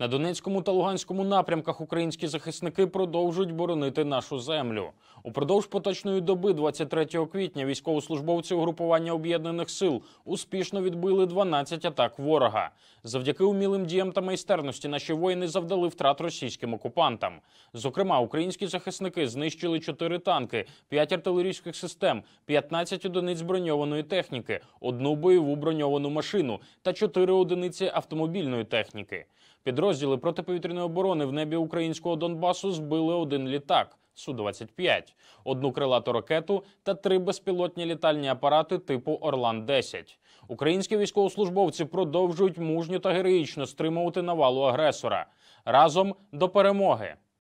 На Донецькому та Луганському напрямках українські захисники продовжують боронити нашу землю. Упродовж поточної доби, 23 квітня, військовослужбовці угрупування об'єднаних сил успішно відбили 12 атак ворога. Завдяки умілим діям та майстерності наші воїни завдали втрат російським окупантам. Зокрема, українські захисники знищили 4 танки, 5 артилерійських систем, 15 одиниць броньованої техніки, одну бойову броньовану машину та 4 одиниці автомобільної техніки. Підрозділ Підрозділи протиповітряної оборони в небі українського Донбасу збили один літак су 25 одну крилату ракету та три безпілотні літальні апарати типу Орлан 10 Українські військовослужбовці продовжують мужньо та героїчно стримувати навалу агресора разом до перемоги.